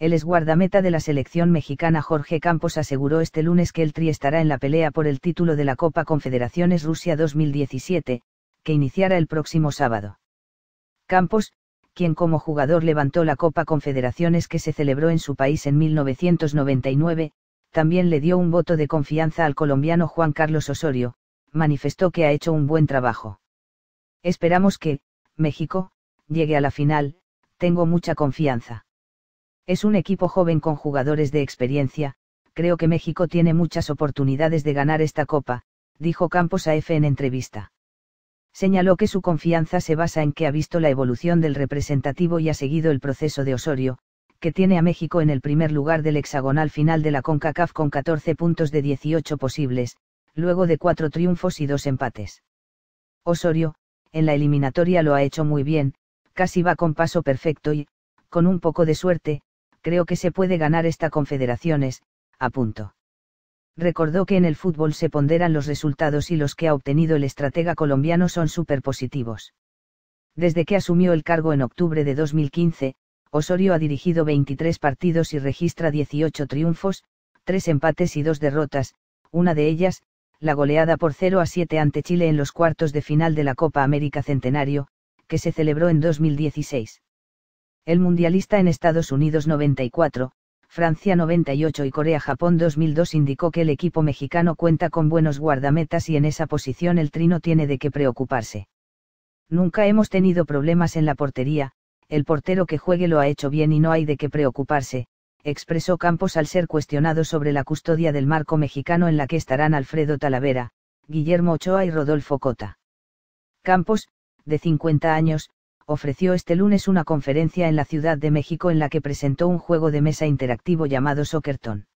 El esguardameta de la selección mexicana Jorge Campos aseguró este lunes que el Tri estará en la pelea por el título de la Copa Confederaciones Rusia 2017, que iniciará el próximo sábado. Campos, quien como jugador levantó la Copa Confederaciones que se celebró en su país en 1999, también le dio un voto de confianza al colombiano Juan Carlos Osorio, manifestó que ha hecho un buen trabajo. Esperamos que, México, llegue a la final, tengo mucha confianza. Es un equipo joven con jugadores de experiencia, creo que México tiene muchas oportunidades de ganar esta copa, dijo Campos a F en entrevista. Señaló que su confianza se basa en que ha visto la evolución del representativo y ha seguido el proceso de Osorio, que tiene a México en el primer lugar del hexagonal final de la CONCACAF con 14 puntos de 18 posibles, luego de cuatro triunfos y dos empates. Osorio, en la eliminatoria lo ha hecho muy bien, casi va con paso perfecto y, con un poco de suerte, creo que se puede ganar esta confederaciones, a punto. Recordó que en el fútbol se ponderan los resultados y los que ha obtenido el estratega colombiano son superpositivos. Desde que asumió el cargo en octubre de 2015, Osorio ha dirigido 23 partidos y registra 18 triunfos, 3 empates y 2 derrotas, una de ellas, la goleada por 0 a 7 ante Chile en los cuartos de final de la Copa América Centenario, que se celebró en 2016 el mundialista en Estados Unidos 94, Francia 98 y Corea-Japón 2002 indicó que el equipo mexicano cuenta con buenos guardametas y en esa posición el trino tiene de qué preocuparse. Nunca hemos tenido problemas en la portería, el portero que juegue lo ha hecho bien y no hay de qué preocuparse, expresó Campos al ser cuestionado sobre la custodia del marco mexicano en la que estarán Alfredo Talavera, Guillermo Ochoa y Rodolfo Cota. Campos, de 50 años, ofreció este lunes una conferencia en la Ciudad de México en la que presentó un juego de mesa interactivo llamado Soccerton.